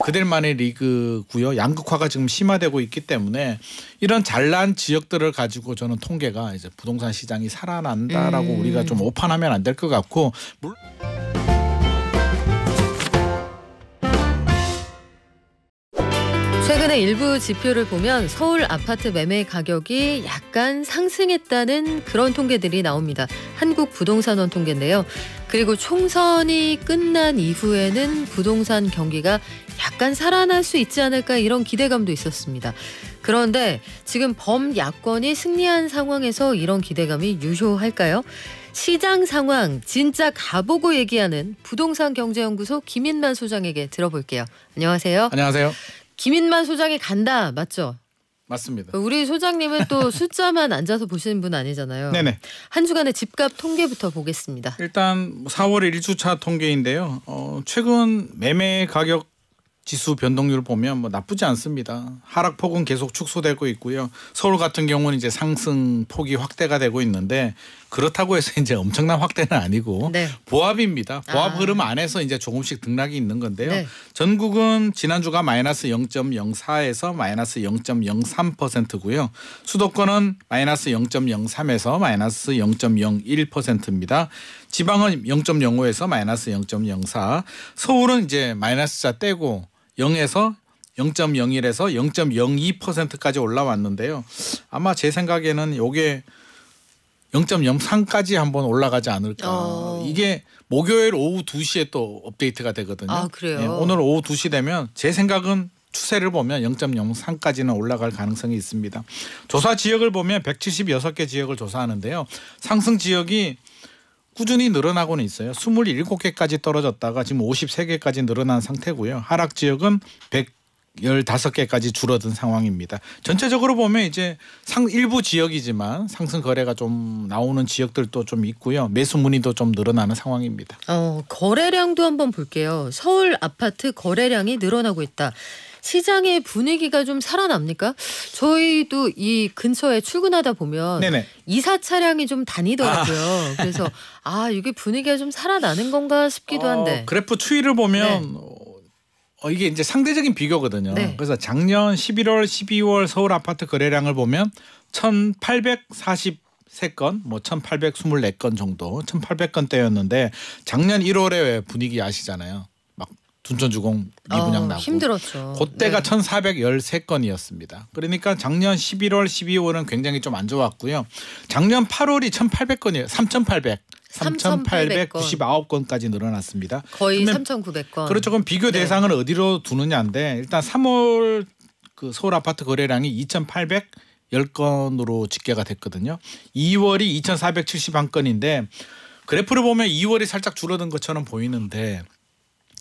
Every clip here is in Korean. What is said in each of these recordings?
그들만의 리그고요. 양극화가 지금 심화되고 있기 때문에 이런 잘난 지역들을 가지고 저는 통계가 이제 부동산 시장이 살아난다라고 음. 우리가 좀 오판하면 안 될 것 같고 물론. 최근에 일부 지표를 보면 서울 아파트 매매 가격이 약간 상승했다는 그런 통계들이 나옵니다. 한국 부동산원 통계인데요. 그리고 총선이 끝난 이후에는 부동산 경기가 약간 살아날 수 있지 않을까 이런 기대감도 있었습니다. 그런데 지금 범야권이 승리한 상황에서 이런 기대감이 유효할까요? 시장 상황 진짜 가보고 얘기하는 부동산 경제연구소 김인만 소장에게 들어볼게요. 안녕하세요. 안녕하세요. 김인만 소장이 간다 맞죠? 맞습니다. 우리 소장님은 또 숫자만 앉아서 보시는 분 아니잖아요. 네네. 한 주간의 집값 통계부터 보겠습니다. 일단 4월 1주차 통계인데요. 어, 최근 매매 가격 지수 변동률 보면 뭐 나쁘지 않습니다. 하락폭은 계속 축소되고 있고요. 서울 같은 경우는 이제 상승폭이 확대가 되고 있는데 그렇다고 해서 이제 엄청난 확대는 아니고 네. 보합입니다. 보합 아. 흐름 안에서 이제 조금씩 등락이 있는 건데요. 네. 전국은 지난주가 마이너스 0.04에서 마이너스 0.03%고요. 수도권은 마이너스 0.03에서 마이너스 0.01%입니다. 지방은 0.05에서 마이너스 0.04. 서울은 이제 마이너스 자 떼고 0에서 0.01에서 0.02%까지 올라왔는데요. 아마 제 생각에는 이게 0.03까지 한번 올라가지 않을까. 어. 이게 목요일 오후 2시에 또 업데이트가 되거든요. 아, 그래요? 예, 오늘 오후 2시 되면 제 생각은 추세를 보면 0.03까지는 올라갈 가능성이 있습니다. 조사 지역을 보면 176개 지역을 조사하는데요. 상승 지역이 꾸준히 늘어나고는 있어요. 27개까지 떨어졌다가 지금 53개까지 늘어난 상태고요. 하락 지역은 100 열다섯 개까지 줄어든 상황입니다. 전체적으로 보면 이제 상 일부 지역이지만 상승 거래가 좀 나오는 지역들도 좀 있고요. 매수 문의도 좀 늘어나는 상황입니다. 어, 거래량도 한번 볼게요. 서울 아파트 거래량이 늘어나고 있다. 시장의 분위기가 좀 살아납니까? 저희도 이 근처에 출근하다 보면 네네. 이사 차량이 좀 다니더라고요. 아. 그래서 아 이게 분위기가 좀 살아나는 건가 싶기도 어, 한데. 그래프 추이를 보면 네. 어, 이게 이제 상대적인 비교거든요. 네. 그래서 작년 11월, 12월 서울 아파트 거래량을 보면 1,843건, 뭐 1,824건 정도, 1,800건대였는데 작년 1월에 왜 분위기 아시잖아요. 막 둔천주공 어, 미분양 어, 나고 힘들었죠. 그때가 네. 1,413건이었습니다. 그러니까 작년 11월, 12월은 굉장히 좀 안 좋았고요. 작년 8월이 1,800건이에요. 3,800. 3,899건까지 늘어났습니다. 거의 3,900건. 그렇죠. 그럼 비교 네. 대상을 어디로 두느냐인데 일단 3월 그 서울 아파트 거래량이 2,800 10건으로 집계가 됐거든요. 2월이 2,471건인데 그래프를 보면 2월이 살짝 줄어든 것처럼 보이는데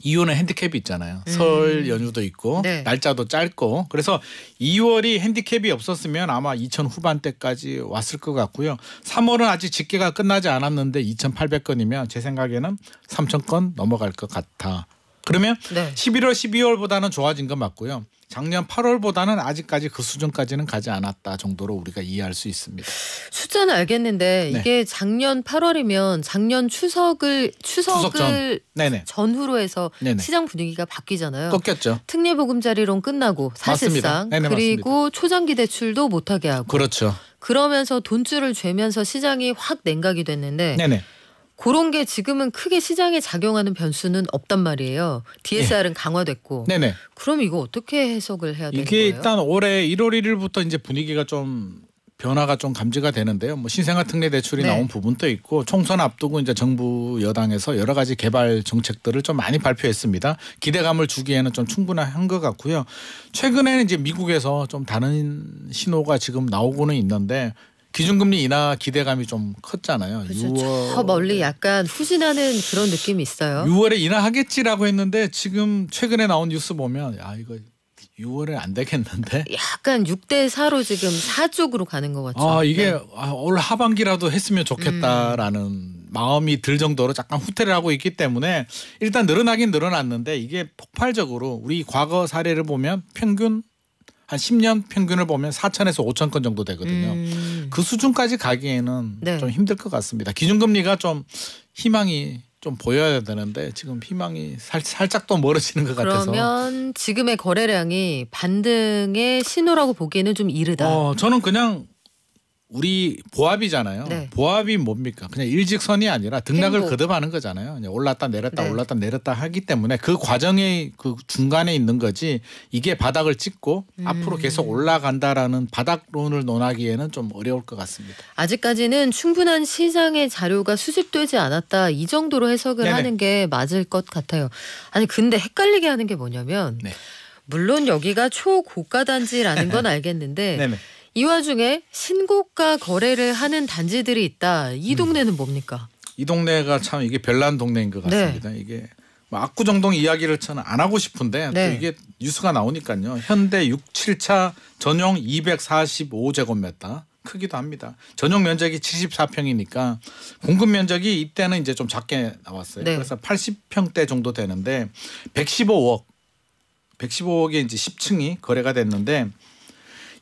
이유는 핸디캡이 있잖아요. 음. 설 연휴도 있고 네. 날짜도 짧고 그래서 2월이 핸디캡이 없었으면 아마 2천 후반대까지 왔을 것 같고요. 3월은 아직 집계가 끝나지 않았는데 2,800건이면 제 생각에는 3천 건 넘어갈 것 같아. 그러면 네. 11월, 12월보다는 좋아진 건 맞고요. 작년 8월보다는 아직까지 그 수준까지는 가지 않았다 정도로 우리가 이해할 수 있습니다. 숫자는 알겠는데 네. 이게 작년 8월이면 작년 추석을 추석을 추석 전. 후로 해서 네네. 시장 분위기가 바뀌잖아요. 꺾였죠. 특례보금자리론 끝나고 사실상 네네, 그리고 맞습니다. 초장기 대출도 못하게 하고 그렇죠. 그러면서 돈줄을 죄면서 시장이 확 냉각이 됐는데 네네. 그런 게 지금은 크게 시장에 작용하는 변수는 없단 말이에요. DSR은 예. 강화됐고. 네네. 그럼 이거 어떻게 해석을 해야 되는 거예요? 이게 일단 올해 1월 1일부터 이제 분위기가 좀 변화가 좀 감지가 되는데요. 뭐 신생아 특례 대출이 네. 나온 부분도 있고 총선 앞두고 이제 정부 여당에서 여러 가지 개발 정책들을 좀 많이 발표했습니다. 기대감을 주기에는 좀 충분한 것 같고요. 최근에는 이제 미국에서 좀 다른 신호가 지금 나오고는 있는데 기준금리 인하 기대감이 좀 컸잖아요. 그렇죠. 6월 저 멀리 약간 후진하는 그런 느낌이 있어요. 6월에 인하하겠지라고 했는데 지금 최근에 나온 뉴스 보면 아 이거 6월에 안 되겠는데? 약간 6대 4로 지금 4쪽으로 가는 것 같죠. 아 이게 네. 아, 올 하반기라도 했으면 좋겠다라는 음. 마음이 들 정도로 약간 후퇴를 하고 있기 때문에 일단 늘어나긴 늘어났는데 이게 폭발적으로 우리 과거 사례를 보면 평균 한 10년 평균을 보면 4천에서 5천 건 정도 되거든요. 음. 그 수준까지 가기에는 네. 좀 힘들 것 같습니다. 기준금리가 좀 희망이 좀 보여야 되는데 지금 희망이 살, 살짝 또 멀어지는 것 그러면 같아서 그러면 지금의 거래량이 반등의 신호라고 보기에는 좀 이르다. 어, 저는 그냥 우리 보합이잖아요. 네. 보합이 뭡니까? 그냥 일직선이 아니라 등락을 행복. 거듭하는 거잖아요. 올랐다 내렸다 네. 올랐다 내렸다 하기 때문에 그 과정의 그 중간에 있는 거지 이게 바닥을 찍고 음. 앞으로 계속 올라간다라는 바닥론을 논하기에는 좀 어려울 것 같습니다. 아직까지는 충분한 시장의 자료가 수집되지 않았다 이 정도로 해석을 네네. 하는 게 맞을 것 같아요. 아니 근데 헷갈리게 하는 게 뭐냐면 네. 물론 여기가 초고가 단지라는 건 알겠는데. 이 와중에 신고가 거래를 하는 단지들이 있다. 이 음. 동네는 음. 뭡니까? 이 동네가 참 이게 별난 동네인 것 네. 같습니다. 네. 이게 뭐 압구정동 이야기를 저는 안 하고 싶은데 네. 또 이게 뉴스가 나오니까요. 현대 6, 7차 전용 245제곱미터 크기도 합니다. 전용 면적이 74평이니까 공급 면적이 이때는 이제 좀 작게 나왔어요. 네. 그래서 80평대 정도 되는데 115억 115억에 이제 10층이 거래가 됐는데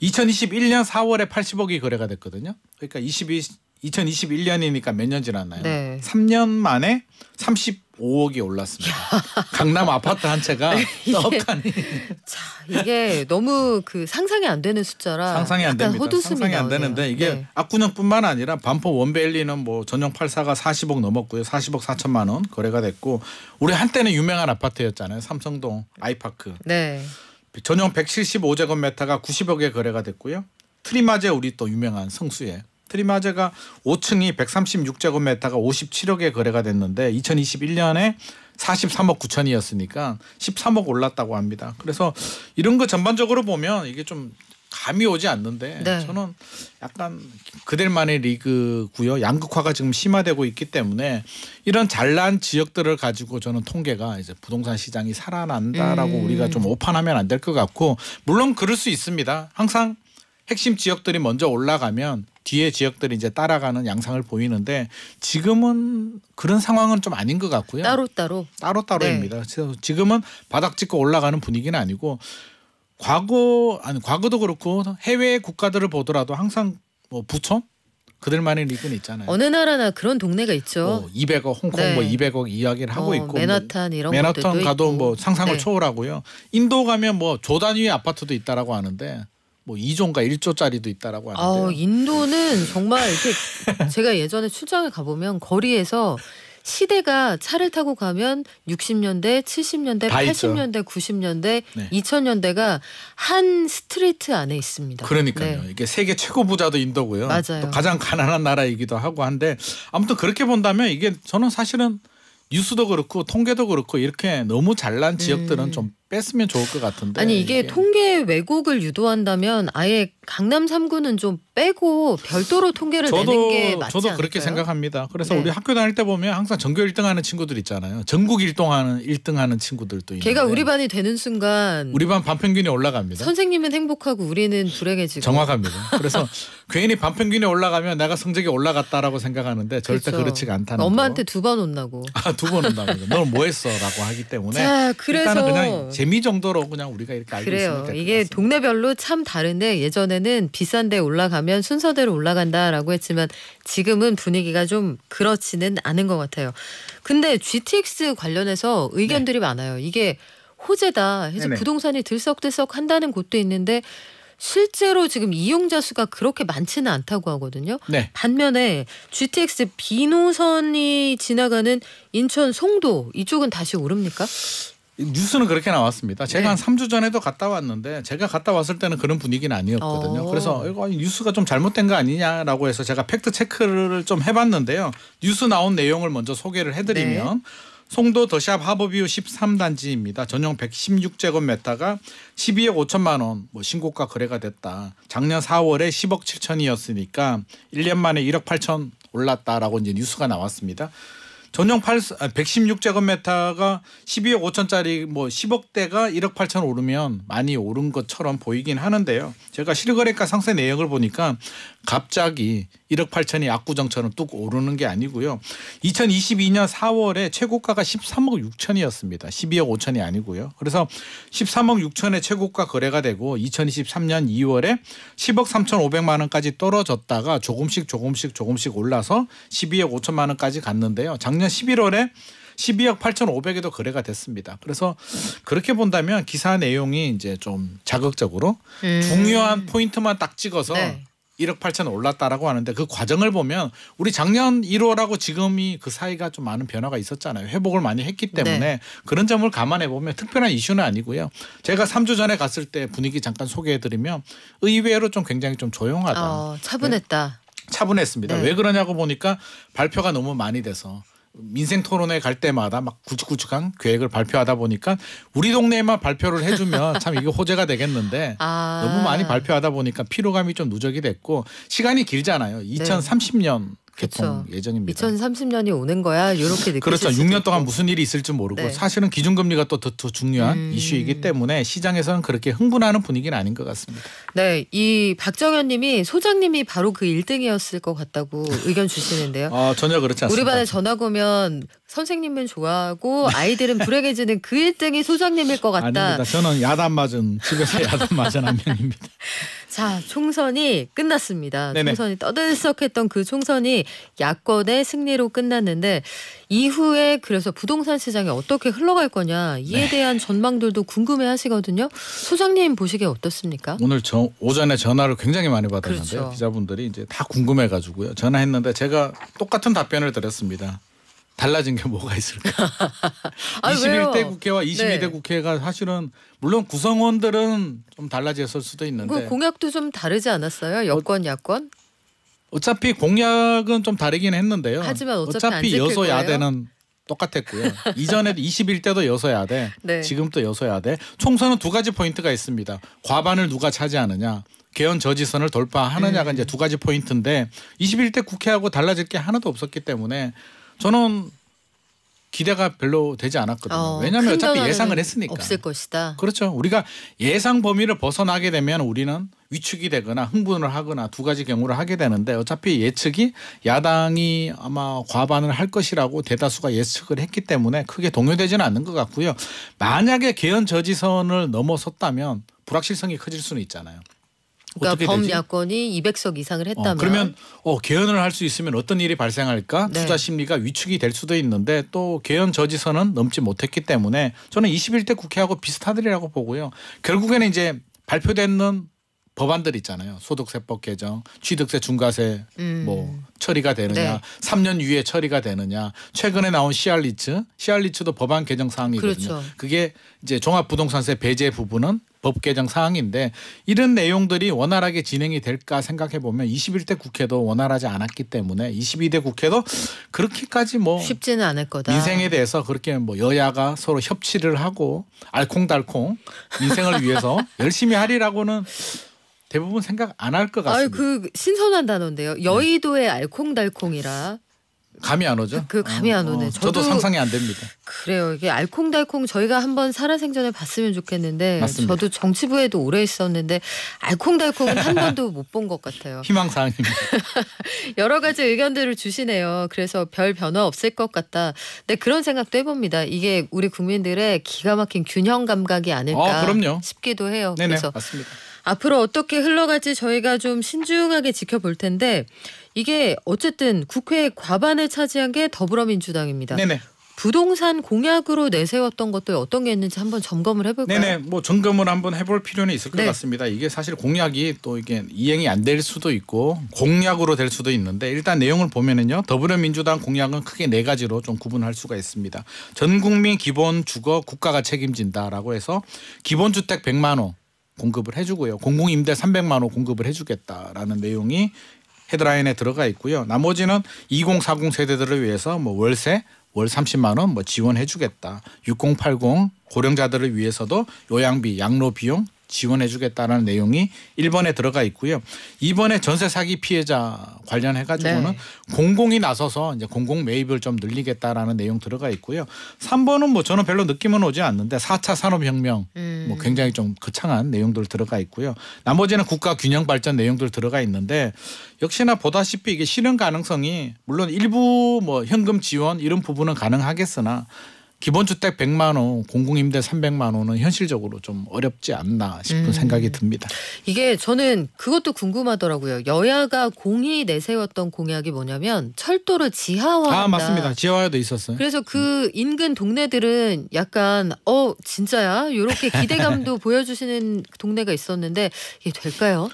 2021년 4월에 80억이 거래가 됐거든요. 그러니까 22 2021년이니까 몇 년 지났나요? 네. 3년 만에 35억이 올랐습니다. 강남 아파트 한 채가 예. 떡하니. 자, 이게 너무 그 상상이 안 되는 숫자라 상상이 안 됩니다. 호두숨이 상상이 나오네요. 되는데 예. 이게 네. 압구정뿐만 아니라 반포 원베일리는 뭐 전용 84가 40억 넘었고요. 40억 4천만 원 거래가 됐고 우리 한때는 유명한 아파트였잖아요. 삼성동 아이파크. 네. 전용 175제곱미터가 90억에 거래가 됐고요. 트리마제 우리 또 유명한 성수에 트리마제가 5층이 136제곱미터가 57억에 거래가 됐는데 2021년에 43억 9천이었으니까 13억 올랐다고 합니다. 그래서 이런 거 전반적으로 보면 이게 좀 감이 오지 않는데 네. 저는 약간 그들만의 리그고요. 양극화가 지금 심화되고 있기 때문에 이런 잘난 지역들을 가지고 저는 통계가 이제 부동산 시장이 살아난다라고 음. 우리가 좀 오판하면 안 될 것 같고 물론 그럴 수 있습니다. 항상 핵심 지역들이 먼저 올라가면 뒤에 지역들이 이제 따라가는 양상을 보이는데 지금은 그런 상황은 좀 아닌 것 같고요. 따로 따로 따로 따로입니다. 네. 지금은 바닥 찍고 올라가는 분위기는 아니고 과거 아니 과거도 그렇고 해외 국가들을 보더라도 항상 뭐 부천 그들만의 리그는 있잖아요. 어느 나라나 그런 동네가 있죠. 뭐 200억 홍콩 뭐 네. 뭐 200억 이야기를 하고 어, 있고 뭐 맨하탄 뭐 이런 맨하탄 가도 있고. 뭐 상상을 네. 초월하고요. 인도 가면 뭐 조단 위의 아파트도 있다라고 하는데 뭐2조인 1조짜리도 있다라고 하는데. 아, 인도는 정말 이렇게 제가 예전에 출장을 가 보면 거리에서 시대가 차를 타고 가면 60년대, 70년대, 80년대, 있죠. 90년대, 네. 2000년대가 한 스트레이트 안에 있습니다. 그러니까요. 네. 이게 세계 최고 부자도 인도고요. 맞아요. 또 가장 가난한 나라이기도 하고 한데 아무튼 그렇게 본다면 이게 저는 사실은 뉴스도 그렇고 통계도 그렇고 이렇게 너무 잘난 지역들은 음. 좀 뺐으면 좋을 것 같은데. 아니 이게, 이게, 통계 왜곡을 유도한다면 아예 강남 3구는 좀 빼고 별도로 통계를 저도, 내는 게 맞지 저도 그렇게 않을까요? 생각합니다. 그래서 네. 우리 학교 다닐 때 보면 항상 전교 1등하는 친구들 있잖아요. 전국 1등하는 1등하는 친구들도 있는데. 걔가 우리 반이 되는 순간 우리 반 반평균이 올라갑니다. 선생님은 행복하고 우리는 불행해지고. 정확합니다. 그래서 괜히 반평균이 올라가면 내가 성적이 올라갔다라고 생각하는데 절대 그렇죠. 그렇지가 않다는 엄마한테 두 번 혼나고. 아, 두번 혼나고. 넌뭐 했어라고 하기 때문에 자, 그래서 일단은 그냥 재미 정도로 그냥 우리가 이렇게 알고 그래요. 있으면 이게 같습니다. 동네별로 참 다른데 예전에는 비싼데 올라가면 순서대로 올라간다라고 했지만 지금은 분위기가 좀 그렇지는 않은 것 같아요. 근데 GTX 관련해서 의견들이 네. 많아요. 이게 호재다 해서 부동산이 들썩들썩 한다는 곳도 있는데 실제로 지금 이용자 수가 그렇게 많지는 않다고 하거든요. 네. 반면에 GTX 비 노선이 지나가는 인천 송도 이쪽은 다시 오릅니까? 뉴스는 그렇게 나왔습니다. 제가 네. 한 3주 전에도 갔다 왔는데 제가 갔다 왔을 때는 그런 분위기는 아니었거든요. 오. 어. 그래서 이거 뉴스가 좀 잘못된 거 아니냐라고 해서 제가 팩트 체크를 좀 해봤는데요. 뉴스 나온 내용을 먼저 소개를 해드리면 네. 송도 더샵 하버뷰 13단지입니다. 전용 116제곱미터가 12억 5천만 원 뭐 신고가 거래가 됐다. 작년 4월에 10억 7천이었으니까 1년 만에 1억 8천 올랐다라고 이제 뉴스가 나왔습니다. 전용 8 116제곱미터가 아, 12억 5천짜리 뭐 10억대가 1억 8천 오르면 많이 오른 것처럼 보이긴 하는데요. 제가 실거래가 상세 내역을 보니까 갑자기 1억 8천이 압구정처럼 뚝 오르는 게 아니고요. 2022년 4월에 최고가가 13억 6천이었습니다. 12억 5천이 아니고요. 그래서 13억 6천에 최고가 거래가 되고 2023년 2월에 10억 3천 5백만 원까지 떨어졌다가 조금씩 조금씩 조금씩 올라서 12억 5천만 원까지 갔는데요. 작년 11월에 12억 8,500에도 거래가 됐습니다. 그래서 그렇게 본다면 기사 내용이 이제 좀 자극적으로 음. 중요한 포인트만 딱 찍어서 네. 1억 8천 올랐다라고 하는데 그 과정을 보면 우리 작년 1월하고 지금이 그 사이가 좀 많은 변화가 있었잖아요. 회복을 많이 했기 네. 때문에 네. 그런 점을 감안해 보면 특별한 이슈는 아니고요. 제가 3주 전에 갔을 때 분위기 잠깐 소개해 드리면 의외로 좀 굉장히 좀 조용하다. 어, 차분했다. 네. 차분했습니다. 네. 왜 그러냐고 보니까 발표가 너무 많이 돼서 민생 토론회 갈 때마다 막 굵직굵직한 계획을 발표하다 보니까 우리 동네에만 발표를 해주면 참 이게 호재가 되겠는데 아 너무 많이 발표하다 보니까 피로감이 좀 누적이 됐고 시간이 길잖아요. 2030년. 네. 개통 그쵸. 예정입니다. 2030년이 오는 거야 이렇게 그렇죠. 6년 동안 무슨 일이 있을지 모르고 네. 사실은 기준금리가 또 더 중요한 음. 이슈이기 때문에 시장에서는 그렇게 흥분하는 분위기는 아닌 것 같습니다. 네, 이 박정현님이 소장님이 바로 그 1등이었을 것 같다고 의견 주시는데요. 어, 전혀 그렇지 않습니다. 우리 반에 전학 오면 선생님은 좋아하고 아이들은 불행해지는 그 1등이 소장님일 것 같다. 아닙니다. 저는 야단 맞은 집에서 야단 맞은 한 명입니다. 자, 총선이 끝났습니다. 네네. 총선이 떠들썩했던 그 총선이 야권의 승리로 끝났는데 이후에 그래서 부동산 시장이 어떻게 흘러갈 거냐 이에 네. 대한 전망들도 궁금해하시거든요. 소장님 보시기에 어떻습니까? 오늘 저, 오전에 전화를 굉장히 많이 받았는데 요 그렇죠. 기자분들이 이제 다 궁금해가지고요. 전화했는데 제가 똑같은 답변을 드렸습니다. 달라진 게 뭐가 있을까? 아, 21대 왜요? 국회와 22대 네. 국회가 사실은 물론 구성원들은 좀 달라졌을 수도 있는데 그 공약도 좀 다르지 않았어요? 여권 어, 야권? 어차피 공약은 좀 다르긴 했는데요. 하지만 어차피, 어차피 여소 야대는 똑같았고요. 이전에도 21대도 여서야 돼. 네. 지금도 여서야 돼. 총선은 두 가지 포인트가 있습니다. 과반을 누가 차지하느냐. 개헌 저지선을 돌파하느냐가 음. 이제 두 가지 포인트인데 21대 국회하고 달라질 게 하나도 없었기 때문에 저는 기대가 별로 되지 않았거든요. 어, 왜냐하면 어차피 예상을 했으니까. 없을 것이다. 그렇죠. 우리가 예상 범위를 벗어나게 되면 우리는 위축이 되거나 흥분을 하거나 두 가지 경우를 하게 되는데 어차피 예측이 야당이 아마 과반을 할 것이라고 대다수가 예측을 했기 때문에 크게 동요되지는 않는 것 같고요. 만약에 개헌 저지선을 넘어섰다면 불확실성이 커질 수는 있잖아요. 그러니까 범야권이 200석 이상을 어, 했다면 어, 그러면 어, 개헌을 할 수 있으면 어떤 일이 발생할까 네. 투자 심리가 위축이 될 수도 있는데 또 개헌 저지선은 넘지 못했기 때문에 저는 21대 국회하고 비슷하더라고 보고요. 결국에는 이제 발표되는 법안들 있잖아요. 소득세법 개정, 취득세 중과세 음. 뭐 처리가 되느냐, 네. 3년 이후에 처리가 되느냐. 최근에 나온 시알리츠, 시알리츠도 법안 개정 사항이거든요. 그렇죠. 그게 이제 종합부동산세 배제 부분은 법 개정 사항인데 이런 내용들이 원활하게 진행이 될까 생각해 보면 21대 국회도 원활하지 않았기 때문에 22대 국회도 그렇게까지 뭐 쉽지는 않을 거다. 민생에 대해서 그렇게 뭐 여야가 서로 협치를 하고 알콩달콩 민생을 위해서 열심히 하리라고는 대부분 생각 안 할 것 같습니다. 아그 신선한 단어인데요. 여의도의 알콩달콩이라 감이 안 오죠? 그 감이 안 어, 어. 오네. 어, 저도, 저도, 상상이 안 됩니다. 그래요. 이게 알콩달콩 저희가 한번 살아생전에 봤으면 좋겠는데 맞습니다. 저도 정치부에도 오래 있었는데 알콩달콩은 한 번도 못 본 것 같아요. 희망사항입니다. 여러 가지 의견들을 주시네요. 그래서 별 변화 없을 것 같다. 근데 네, 그런 생각도 해봅니다. 이게 우리 국민들의 기가 막힌 균형 감각이 아닐까 어, 싶기도 해요. 네네, 그래서 맞습니다. 앞으로 어떻게 흘러갈지 저희가 좀 신중하게 지켜볼 텐데 이게 어쨌든 국회 과반을 차지한 게 더불어민주당입니다. 네네. 부동산 공약으로 내세웠던 것도 어떤 게 있는지 한번 점검을 해볼까요? 네네, 뭐 점검을 한번 해볼 필요는 있을 것 네. 같습니다. 이게 사실 공약이 또 이게 이행이 안 될 수도 있고 공약으로 될 수도 있는데 일단 내용을 보면은요, 더불어민주당 공약은 크게 네 가지로 좀 구분할 수가 있습니다. 전국민 기본 주거 국가가 책임진다라고 해서 기본 주택 100만 원 공급을 해주고요. 공공임대 300만 원 공급을 해주겠다라는 내용이 헤드라인에 들어가 있고요. 나머지는 2040 세대들을 위해서 뭐 월세 월 30만 원 뭐 지원해 주겠다. 6080 고령자들을 위해서도 요양비, 양로 비용 지원해주겠다라는 내용이 1번에 들어가 있고요. 2번에 전세 사기 피해자 관련해 가지고는 네. 공공이 나서서 이제 공공 매입을 좀 늘리겠다라는 내용 들어가 있고요. 3번은 뭐 저는 별로 느낌은 오지 않는데 4차 산업혁명 뭐 음. 뭐 굉장히 좀 거창한 내용들 들어가 있고요. 나머지는 국가 균형 발전 내용들 들어가 있는데 역시나 보다시피 이게 실현 가능성이 물론 일부 뭐 현금 지원 이런 부분은 가능하겠으나 기본주택 100만 원, 공공임대 300만 원은 현실적으로 좀 어렵지 않나 싶은 음. 생각이 듭니다. 이게 저는 그것도 궁금하더라고요. 여야가 공히 내세웠던 공약이 뭐냐면 철도를 지하화한다. 아 맞습니다. 지하화도 있었어요. 그래서 그 음. 인근 동네들은 약간 어 진짜야 이렇게 기대감도 보여주시는 동네가 있었는데 이게 될까요?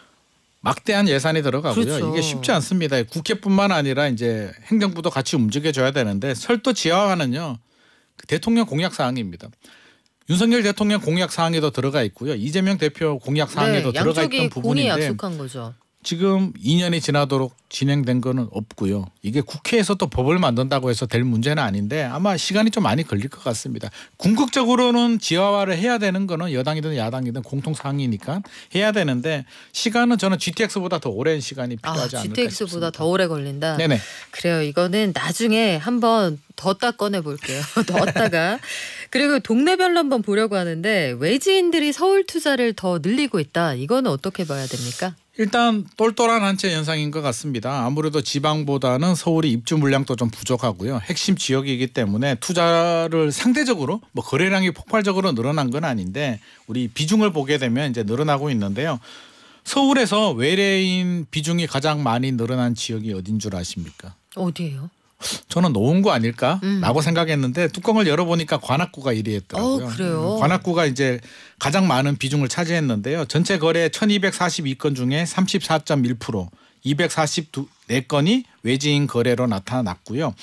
막대한 예산이 들어가고요. 그렇죠. 이게 쉽지 않습니다. 국회뿐만 아니라 이제 행정부도 같이 움직여줘야 되는데 철도 지하화는요. 대통령 공약 사항입니다. 윤석열 대통령 공약 사항에도 들어가 있고요. 이재명 대표 공약 사항에도 네, 들어가 있던 부분인데 약속한 거죠. 지금 2년이 지나도록 진행된 거는 없고요. 이게 국회에서 또 법을 만든다고 해서 될 문제는 아닌데 아마 시간이 좀 많이 걸릴 것 같습니다. 궁극적으로는 지하화를 해야 되는 거는 여당이든 야당이든 공통 사항이니까 해야 되는데 시간은 저는 GTX보다 더 오랜 시간이 아, 필요하지 아, 않을까 싶습니다. GTX보다 더 오래 걸린다. 네네. 그래요. 이거는 나중에 한번 더따 꺼내 볼게요. 더따가 그리고 동네별로 한번 보려고 하는데 외지인들이 서울 투자를 더 늘리고 있다. 이거는 어떻게 봐야 됩니까? 일단 똘똘한 한 채 현상인 것 같습니다. 아무래도 지방보다는 서울이 입주 물량도 좀 부족하고요. 핵심 지역이기 때문에 투자를 상대적으로 뭐 거래량이 폭발적으로 늘어난 건 아닌데 우리 비중을 보게 되면 이제 늘어나고 있는데요. 서울에서 외래인 비중이 가장 많이 늘어난 지역이 어딘 줄 아십니까? 어디예요? 저는 놓은 거 아닐까라고 음. 생각했는데 뚜껑을 열어보니까 관악구가 1위했더라고요. 어, 음, 관악구가 이제 가장 많은 비중을 차지했는데요. 전체 거래 1,242건 중에 34.1% 244건이 외지인 거래로 나타났고요.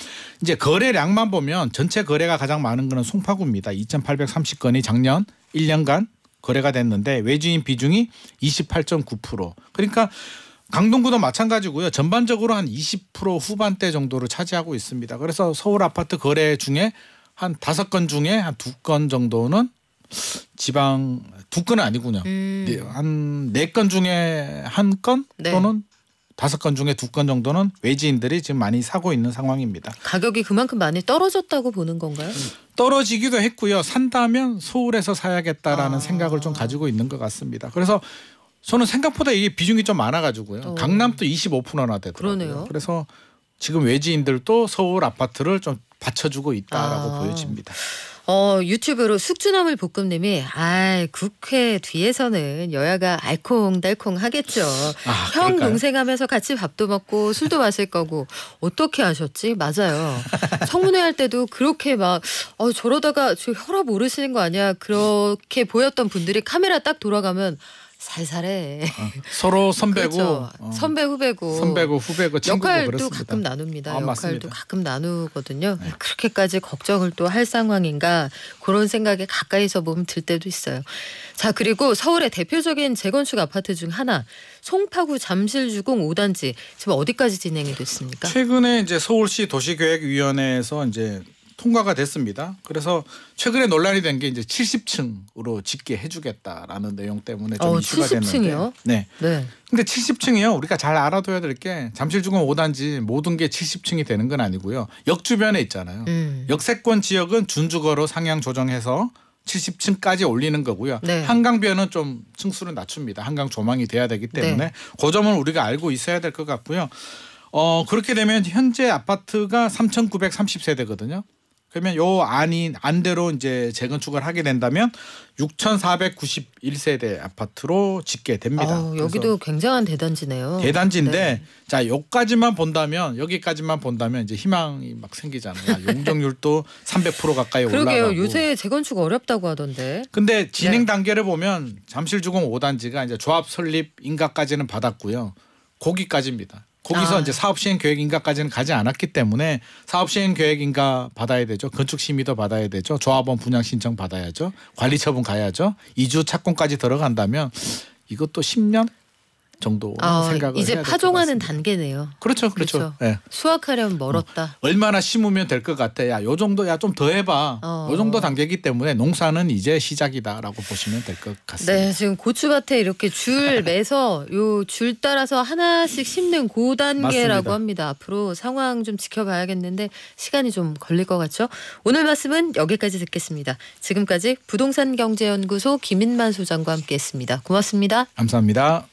이제 거래량만 보면 전체 거래가 가장 많은 것은 송파구입니다. 2,830건이 작년 1년간 거래가 됐는데 외지인 비중이 28.9% 그러니까 강동구도 마찬가지고요. 전반적으로 한 20% 후반대 정도를 차지하고 있습니다. 그래서 서울 아파트 거래 중에 한 다섯 건 중에 한 두 건 정도는 지방 두 건은 아니군요. 음. 한네 예, 건 중에 한 건 또는 다섯 네. 건 중에 두건 네. 정도는 외지인들이 지금 많이 사고 있는 상황입니다. 가격이 그만큼 많이 떨어졌다고 보는 건가요? 떨어지기도 했고요. 산다면 서울에서 사야겠다라는 아. 생각을 좀 가지고 있는 것 같습니다. 그래서 저는 생각보다 이게 비중이 좀 많아가지고요. 어. 강남도 25%나 되더라고요. 그래서 지금 외지인들도 서울 아파트를 좀 받쳐주고 있다라고 아. 보여집니다. 어, 유튜브로 숙주나물 볶음님이 아 국회 뒤에서는 여야가 알콩달콩 하겠죠. 아, 형 동생 하면서 같이 밥도 먹고 술도 마실 거고 어떻게 하셨지? 맞아요. 성문회 할 때도 그렇게 막 어, 저러다가 저 혈압 오르시는 거 아니야? 그렇게 보였던 분들이 카메라 딱 돌아가면 살살해. 어, 서로 선배고 그렇죠. 어. 선배 후배고 선배 후배고 친구고 역할도 그렇습니다. 가끔 나눕니다. 아, 역할도 맞습니다. 가끔 나누거든요. 네. 그렇게까지 걱정을 또 할 상황인가 그런 생각에 가까이서 보면 들 때도 있어요. 자 그리고 서울의 대표적인 재건축 아파트 중 하나 송파구 잠실주공 5단지 지금 어디까지 진행이 됐습니까? 최근에 이제 서울시 도시계획위원회에서 이제 통과가 됐습니다. 그래서 최근에 논란이 된 게 이제 70층으로 짓게 해주겠다라는 내용 때문에 좀 어, 이슈가 됐0층요는데 네. 네. 근데 70층이요. 우리가 잘 알아둬야 될 게잠실중공 5단지 모든 게 70층이 되는 건 아니고요. 역 주변에 있잖아요. 음. 역세권 지역은 준주거로 상향 조정해서 70층까지 올리는 거고요. 네. 한강변은 좀 층수를 낮춥니다. 한강 조망이 돼야 되기 네. 때문에 네. 그 점은 우리가 알고 있어야 될 것 같고요. 어, 그렇게 되면 현재 아파트가 3,930세대거든요. 그러면 요 안이 안대로 이제 재건축을 하게 된다면 6,491세대 아파트로 짓게 됩니다. 아 여기도 굉장한 대단지네요. 대단지인데 네. 자 여기까지만 본다면 여기까지만 본다면 이제 희망이 막 생기잖아요. 아, 용적률도 300% 가까이 그러게요. 올라가고. 요새 재건축 어렵다고 하던데. 근데 진행 네. 단계를 보면 잠실주공 5단지가 이제 조합 설립 인가까지는 받았고요. 거기까지입니다. 거기서 아. 이제 사업 시행 계획인가까지는 가지 않았기 때문에 사업 시행 계획인가 받아야 되죠. 건축 심의도 받아야 되죠. 조합원 분양 신청 받아야죠. 관리 처분 가야죠. 이주 착공까지 들어간다면 이것도 10년 정도 아, 생각을 이제 파종하는 단계네요. 그렇죠, 그렇죠. 그렇죠. 네. 수확하려면 멀었다. 어, 얼마나 심으면 될 것 같아? 야, 요 정도, 야좀 더 해봐. 어. 요 정도 단계이기 때문에 농사는 이제 시작이다라고 보시면 될 것 같습니다. 네, 지금 고추밭에 이렇게 줄 매서 요 줄 따라서 하나씩 심는 고 단계라고 맞습니다. 합니다. 앞으로 상황 좀 지켜봐야겠는데 시간이 좀 걸릴 것 같죠? 오늘 말씀은 여기까지 듣겠습니다. 지금까지 부동산경제연구소 김인만 소장과 함께했습니다. 고맙습니다. 감사합니다.